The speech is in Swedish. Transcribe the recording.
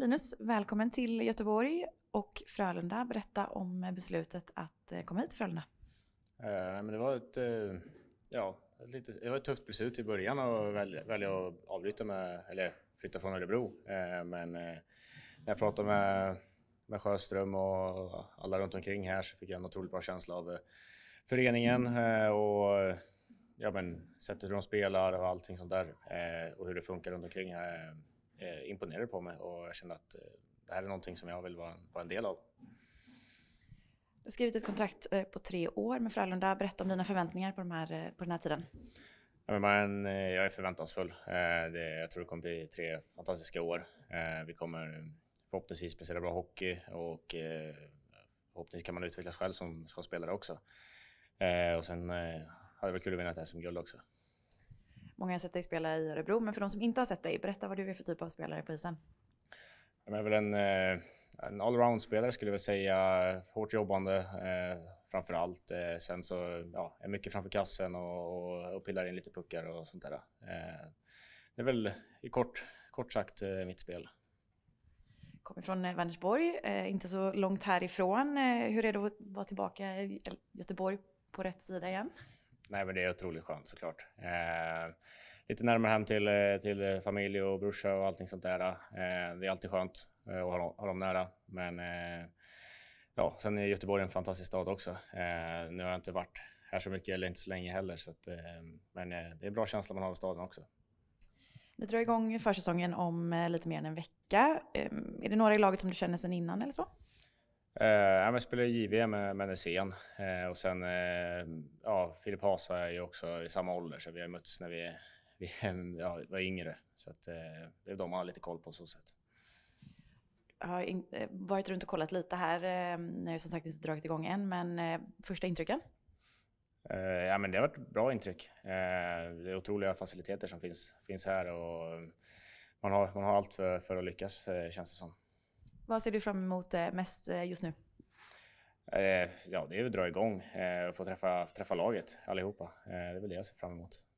Linus, välkommen till Göteborg och Frölunda. Berätta om beslutet att eh, komma hit till Frölunda. Eh, men det var ett, eh, ja, ett lite, det var ett tufft beslut i början att välja, välja att avbryta med, eller flytta från Örebro. Eh, men eh, när jag pratade med, med Sjöström och alla runt omkring här så fick jag en otroligt bra känsla av eh, föreningen och ja, men, sättet hur de spelar och allting sånt där och hur det funkar runt omkring. Här eh, imponerade på mig och jag kände att eh, det här är någonting som jag vill vara, vara en del av. Du har skrivit ett kontrakt eh, på tre år med Frölunda. Berätta om dina förväntningar på, de här, eh, på den här tiden. Ja, men eh, jag är förväntansfull. Det, jag tror det kommer bli tre fantastiska år. Vi kommer förhoppningsvis spela bra hockey och förhoppningsvis kan man utvecklas själv som, som spelare också. Och sen hade det varit kul att vinna ett SM-guld också. Många har sett dig spela i Örebro, men för de som inte har sett dig, berätta vad du är för typ av spelare på isen. Jag är väl en, eh, en allround-spelare skulle jag säga. Hårt jobbande eh, framför allt. Eh, sen så ja, är mycket framför kassen och, och, och, pillar in lite puckar och sånt där. det är väl i kort, kort sagt mitt spel. Kommer från Vänersborg, inte så långt härifrån. Hur är det att vara tillbaka i Göteborg på rätt sida igen? nej, men det är otroligt skönt såklart. Eh, lite närmare hem till, eh, till familj och brorsa och allting sånt där. Eh, det är alltid skönt eh, att ha, ha dem nära. Men eh, ja, sen är Göteborg en fantastisk stad också. nu har jag inte varit här så mycket eller inte så länge heller, så att, men det är en bra känsla man har av staden också. Ni drar igång försäsongen om lite mer än en vecka. Ehm, är det några i laget som du känner sedan innan eller så? Eh, jag spelade JV med, med Nässén eh, och sen eh, ja, Filip Hasa är ju också i samma ålder så vi har mötts när vi, vi ja, var yngre. Så att, eh, det är de man har lite koll på så sätt. Jag har in, eh, varit runt och kollat lite här. Eh, Ni har ju som sagt inte dragit igång än, men eh, första intrycken? ja, men det har varit bra intryck. det är otroliga faciliteter som finns, finns här och man har, man har allt för, för att lyckas känns det som. Vad ser du fram emot eh, mest eh, just nu? Eh, ja, det är att dra igång och få träffa, träffa laget allihopa. det är väl det jag ser fram emot.